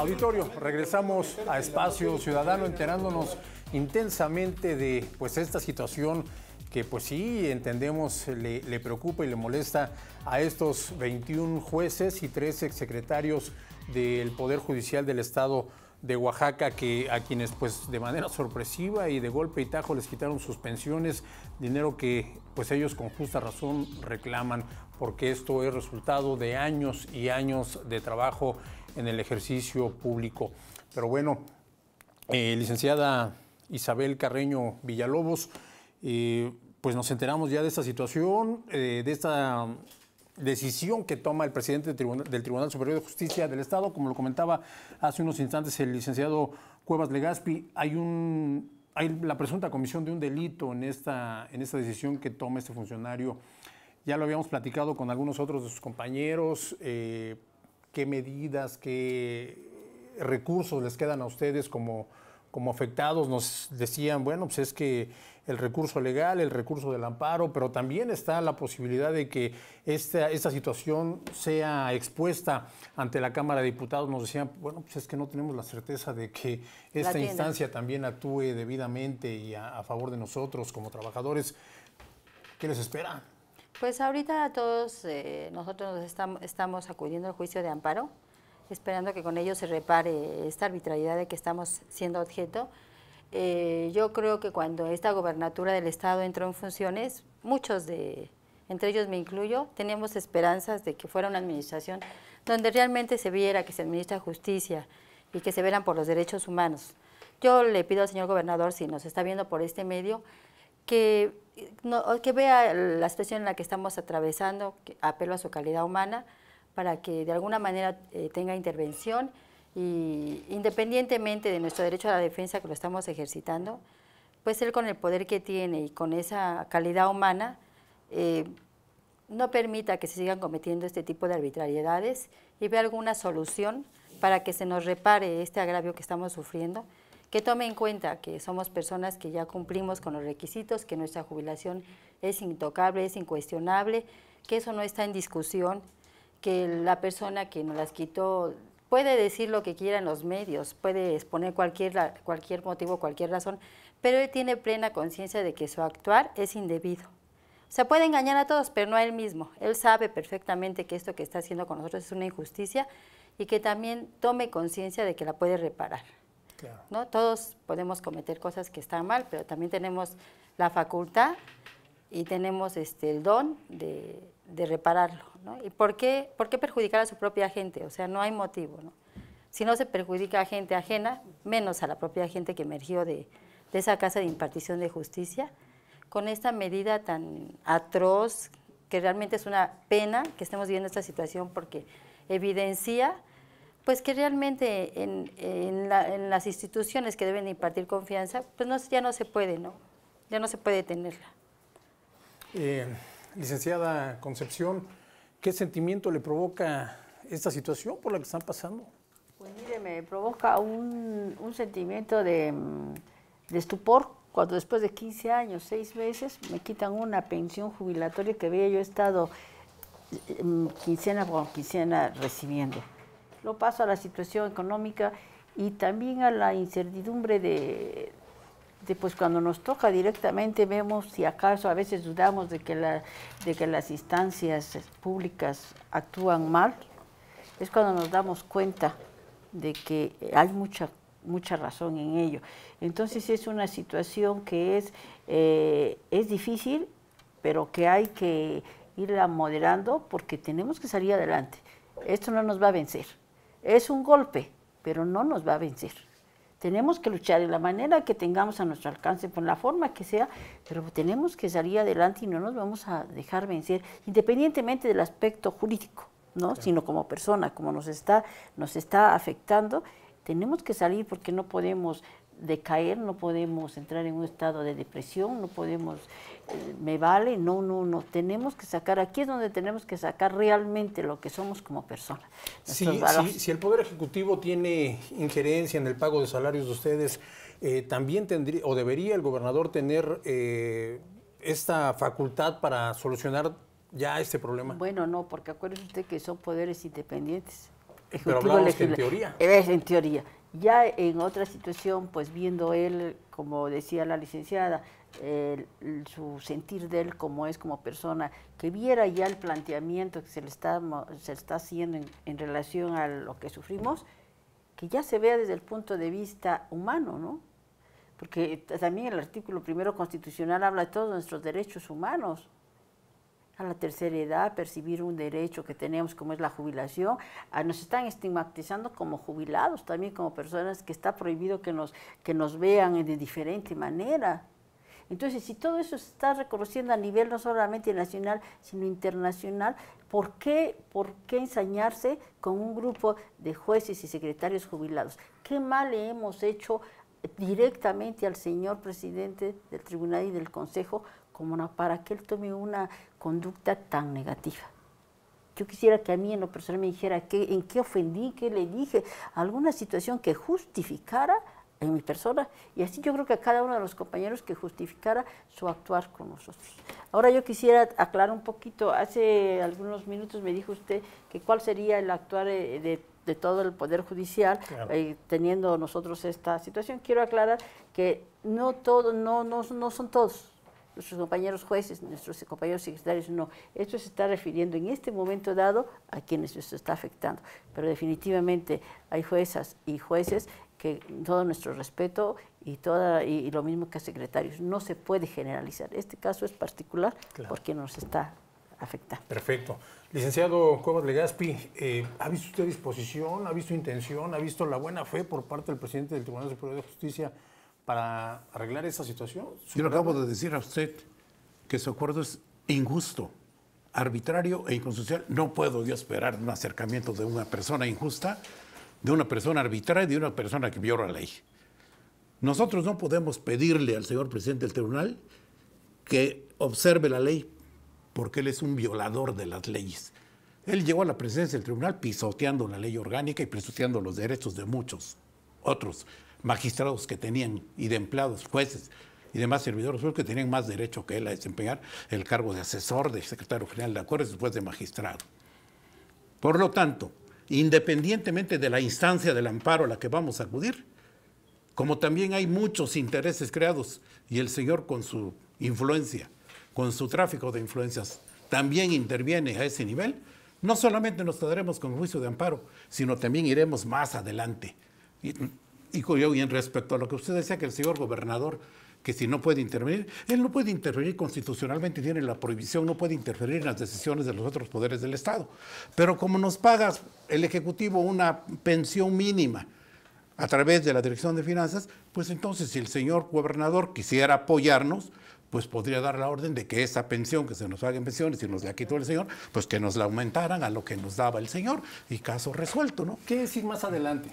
Auditorio, regresamos a Espacio Ciudadano enterándonos intensamente de pues esta situación que pues sí entendemos le, le preocupa y le molesta a estos 21 jueces y tres exsecretarios del Poder Judicial del Estado de Oaxaca que a quienes pues de manera sorpresiva y de golpe y tajo les quitaron sus pensiones, dinero que pues ellos con justa razón reclaman porque esto es resultado de años y años de trabajo en el ejercicio público. Pero bueno, eh, licenciada Isabel Carreño Villalobos, eh, pues nos enteramos ya de esta situación, eh, de esta decisión que toma el presidente del Tribunal, Superior de Justicia del Estado. Como lo comentaba hace unos instantes el licenciado Cuevas Legaspi, hay un hay la presunta comisión de un delito en esta, en esta decisión que toma este funcionario. Ya lo habíamos platicado con algunos otros de sus compañeros, qué medidas, qué recursos les quedan a ustedes como, como afectados. Nos decían, bueno, pues es que el recurso legal, el recurso del amparo, pero también está la posibilidad de que esta, esta situación sea expuesta ante la Cámara de Diputados. Nos decían, bueno, pues es que no tenemos la certeza de que esta instancia también actúe debidamente y a favor de nosotros como trabajadores. ¿Qué les espera? Pues ahorita todos eh, nosotros nos estamos, acudiendo al juicio de amparo, esperando que con ello se repare esta arbitrariedad de que estamos siendo objeto. Eh, yo creo que cuando esta gobernatura del Estado entró en funciones, muchos de, entre ellos me incluyo, teníamos esperanzas de que fuera una administración donde realmente se viera que se administra justicia y que se velan por los derechos humanos. Yo le pido al señor gobernador, si nos está viendo por este medio, que, que vea la situación en la que estamos atravesando, apelo a su calidad humana, para que de alguna manera eh, tenga intervención y independientemente de nuestro derecho a la defensa que lo estamos ejercitando, pues él con el poder que tiene y con esa calidad humana, eh, no permita que se sigan cometiendo este tipo de arbitrariedades y vea alguna solución para que se nos repare este agravio que estamos sufriendo que tome en cuenta que somos personas que ya cumplimos con los requisitos, que nuestra jubilación es intocable, es incuestionable, que eso no está en discusión, que la persona que nos las quitó puede decir lo que quiera en los medios, puede exponer cualquier, cualquier motivo, cualquier razón, pero él tiene plena conciencia de que su actuar es indebido. Se puede engañar a todos, pero no a él mismo. Él sabe perfectamente que esto que está haciendo con nosotros es una injusticia y que también tome conciencia de que la puede reparar. Todos podemos cometer cosas que están mal, pero también tenemos la facultad y tenemos este, el don de, repararlo. ¿Y por qué, por qué perjudicar a su propia gente? O sea, no hay motivo. Si no se perjudica a gente ajena, menos a la propia gente que emergió de, de esa casa de impartición de justicia, con esta medida tan atroz, que realmente es una pena que estemos viviendo esta situación porque evidencia pues que realmente en, en, las instituciones que deben impartir confianza, pues no, ya no se puede, ¿no? Ya no se puede tenerla. Eh, licenciada Concepción, ¿qué sentimiento le provoca esta situación por la que están pasando? Pues mire, me provoca un, sentimiento mm, de, estupor cuando después de 15 años, 6 meses, me quitan una pensión jubilatoria que había yo estado eh, mm, quincena por quincena recibiendo lo paso a la situación económica y también a la incertidumbre de, pues, cuando nos toca directamente vemos si acaso a veces dudamos de que, de que las instancias públicas actúan mal, es cuando nos damos cuenta de que hay mucha mucha razón en ello. Entonces es una situación que es, eh, es difícil, pero que hay que irla moderando porque tenemos que salir adelante. Esto no nos va a vencer. Es un golpe, pero no nos va a vencer. Tenemos que luchar de la manera que tengamos a nuestro alcance, por la forma que sea, pero tenemos que salir adelante y no nos vamos a dejar vencer, independientemente del aspecto jurídico, ¿no? sino como persona, como nos está, nos está afectando, tenemos que salir porque no podemos decaer, no podemos entrar en un estado de depresión, no podemos, eh, me vale, no, no, no, tenemos que sacar, aquí es donde tenemos que sacar realmente lo que somos como personas. si el Poder Ejecutivo tiene injerencia en el pago de salarios de ustedes, eh, también tendría o debería el gobernador tener eh, esta facultad para solucionar ya este problema. Bueno, no, porque acuérdense usted que son poderes independientes. Pero hablamos que en teoría. en teoría. Ya en otra situación, pues viendo él, como decía la licenciada, su sentir de él como es como persona, que viera ya el planteamiento que se le está, se está haciendo en, en, relación a lo que sufrimos, que ya se vea desde el punto de vista humano, ¿no? Porque también el artículo primero constitucional habla de todos nuestros derechos humanos, a la tercera edad, percibir un derecho que tenemos como es la jubilación. nos están estigmatizando como jubilados, también como personas que está prohibido que nos, que nos vean de diferente manera. Entonces, si todo eso se está reconociendo a nivel no solamente nacional, sino internacional, ¿por por qué ensañarse con un grupo de jueces y secretarios jubilados? ¿Qué mal le hemos hecho directamente al señor presidente del tribunal y del consejo como para que él tome una conducta tan negativa. Yo quisiera que a mí en lo personal me dijera que, en qué ofendí, qué le dije, alguna situación que justificara en mi persona. Y así yo creo que a cada uno de los compañeros que justificara su actuar con nosotros. Ahora yo quisiera aclarar un poquito, hace algunos minutos me dijo usted que cuál sería el actuar eh, de, todo el Poder Judicial eh, teniendo nosotros esta situación. Quiero aclarar que no, no, no, no son todos nuestros compañeros jueces, nuestros compañeros secretarios, no. Esto se está refiriendo en este momento dado a quienes esto está afectando. Pero definitivamente hay juezas y jueces que todo nuestro respeto y, toda, y, lo mismo que secretarios, no se puede generalizar. Este caso es particular porque nos está afectando. Perfecto. Licenciado Cuevas Legaspi, eh, ¿ha visto usted disposición, ha visto intención, ha visto la buena fe por parte del presidente del Tribunal Superior de Justicia? para arreglar esa situación. Yo acabo de decir a usted que su acuerdo es injusto, arbitrario e inconstitucional. No puedo yo esperar un acercamiento de una persona injusta, de una persona arbitraria, de una persona que viola la ley. Nosotros no podemos pedirle al señor presidente del tribunal que observe la ley porque él es un violador de las leyes. Él llegó a la presidencia del tribunal pisoteando la ley orgánica y pisoteando los derechos de muchos otros magistrados que tenían y de empleados, jueces y demás servidores que tenían más derecho que él a desempeñar el cargo de asesor, de secretario general de acuerdos, después de magistrado. Por lo tanto, independientemente de la instancia del amparo a la que vamos a acudir, como también hay muchos intereses creados y el señor con su influencia, con su tráfico de influencias, también interviene a ese nivel, no solamente nos quedaremos con juicio de amparo, sino también iremos más adelante. Y, y en respecto a lo que usted decía, que el señor gobernador que si no puede intervenir, él no puede intervenir constitucionalmente, tiene la prohibición, no puede interferir en las decisiones de los otros poderes del Estado. Pero como nos paga el Ejecutivo una pensión mínima a través de la Dirección de Finanzas, pues entonces si el señor gobernador quisiera apoyarnos, pues podría dar la orden de que esa pensión que se nos haga en pensiones y nos la quitó el señor, pues que nos la aumentaran a lo que nos daba el señor y caso resuelto, ¿no? ¿Qué decir más adelante?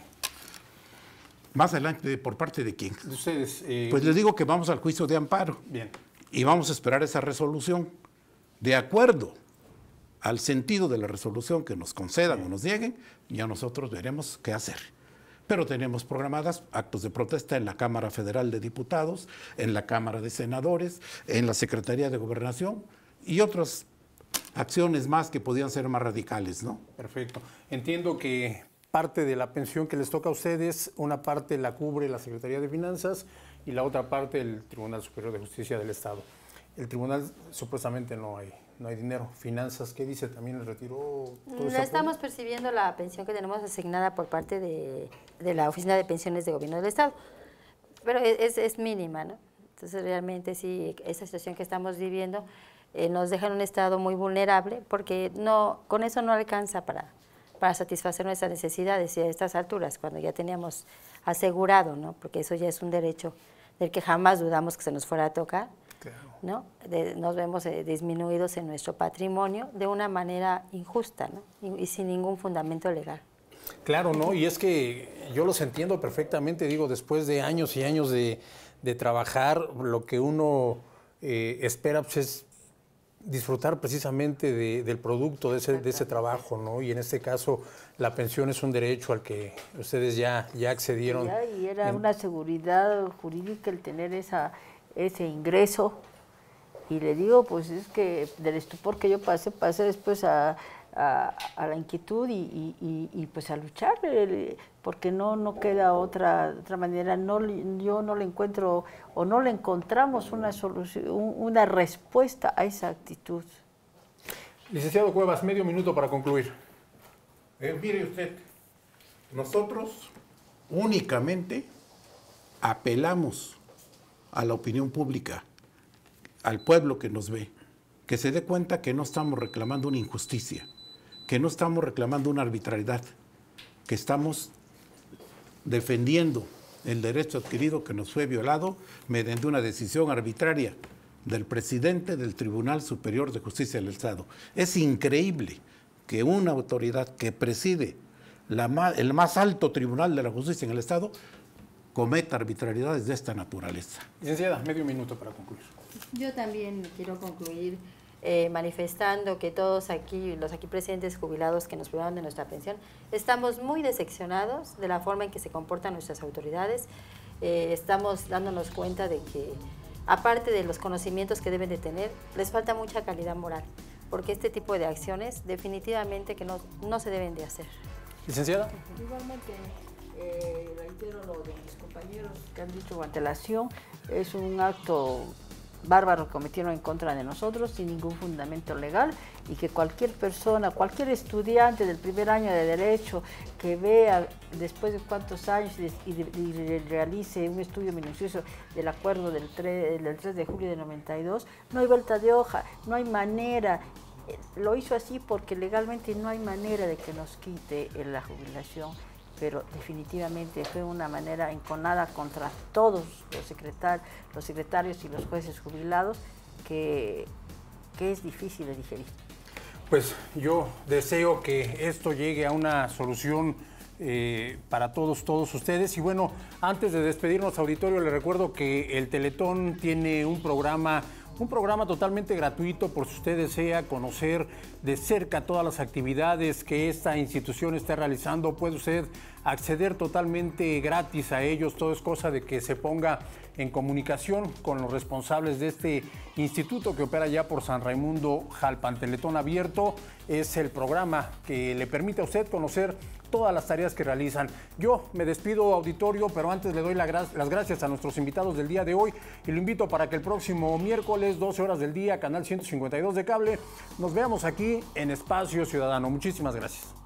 más adelante por parte de quién. Ustedes. Eh, pues les digo que vamos al juicio de amparo. Bien. Y vamos a esperar esa resolución. De acuerdo al sentido de la resolución que nos concedan o nos lleguen, ya nosotros veremos qué hacer. Pero tenemos programadas actos de protesta en la Cámara Federal de Diputados, en la Cámara de Senadores, en la Secretaría de Gobernación y otras acciones más que podían ser más radicales, ¿no? Perfecto. Entiendo que parte de la pensión que les toca a ustedes, una parte la cubre la Secretaría de Finanzas y la otra parte el Tribunal Superior de Justicia del Estado. El tribunal supuestamente no hay, no hay dinero. Finanzas, ¿qué dice? También el retiro? No estamos percibiendo la pensión que tenemos asignada por parte de, la Oficina de Pensiones de Gobierno del Estado, pero e, es, es mínima, ¿no? Entonces realmente sí, esa situación que estamos viviendo eh, nos deja en un estado muy vulnerable porque no, con eso no alcanza para, para satisfacer nuestras necesidades y a estas alturas, cuando ya teníamos asegurado, porque eso ya es un derecho del que jamás dudamos que se nos fuera a tocar, ¿no? nos vemos eh, disminuidos en nuestro patrimonio de una manera injusta ¿no? y, sin ningún fundamento legal. Claro, ¿no? Y es que yo los entiendo perfectamente, digo, después de años y años de, trabajar, lo que uno eh, espera pues, es disfrutar precisamente del producto de ese, trabajo, ¿no? Y en este caso, la pensión es un derecho al que ustedes ya, ya accedieron. y era una seguridad jurídica el tener esa, ese ingreso. Y le digo, pues es que, del estupor que yo pasé, pasé después a, a, la inquietud y, pues a luchar, porque no, no queda otra, otra manera. No, yo no le encuentro o no le encontramos una, solución, una respuesta a esa actitud. Licenciado Cuevas, medio minuto para concluir. Eh, mire usted, nosotros únicamente apelamos a la opinión pública, al pueblo que nos ve, que se dé cuenta que no estamos reclamando una injusticia, que no estamos reclamando una arbitrariedad, que estamos defendiendo el derecho adquirido que nos fue violado mediante una decisión arbitraria del presidente del Tribunal Superior de Justicia del Estado. Es increíble que una autoridad que preside el más alto tribunal de la justicia en el Estado cometa arbitrariedades de esta naturaleza. Licenciada, medio minuto para concluir. Yo también quiero concluir eh, manifestando que todos aquí, los aquí presentes jubilados que nos privaron de nuestra pensión, estamos muy decepcionados de la forma en que se comportan nuestras autoridades. Eh, estamos dándonos cuenta de que, aparte de los conocimientos que deben de tener, les falta mucha calidad moral, porque este tipo de acciones definitivamente que no, se deben de hacer. Licenciada. Igualmente, eh, reitero lo de mis compañeros que han dicho antelación, es un acto bárbaro cometieron en contra de nosotros sin ningún fundamento legal y que cualquier persona, cualquier estudiante del primer año de derecho que vea después de cuántos años y, realice un estudio minucioso del acuerdo del 3, del 3 de julio de 92, no hay vuelta de hoja, no hay manera eh, lo hizo así porque legalmente no hay manera de que nos quite la jubilación pero definitivamente fue una manera enconada contra todos los, secretar, los secretarios y los jueces jubilados que, es difícil de digerir. Pues yo deseo que esto llegue a una solución eh, para todos, todos ustedes. Y bueno, antes de despedirnos, auditorio, le recuerdo que el Teletón tiene un programa un programa totalmente gratuito por si usted desea conocer de cerca todas las actividades que esta institución está realizando. Puede usted acceder totalmente gratis a ellos. Todo es cosa de que se ponga en comunicación con los responsables de este instituto que opera ya por San Raimundo Jalpan. Teletón Abierto es el programa que le permite a usted conocer todas las tareas que realizan. Yo me despido auditorio, pero antes le doy las gracias a nuestros invitados del día de hoy y lo invito para que el próximo miércoles, 12 horas del día, canal 152 de cable, nos veamos aquí en Espacio Ciudadano. Muchísimas gracias.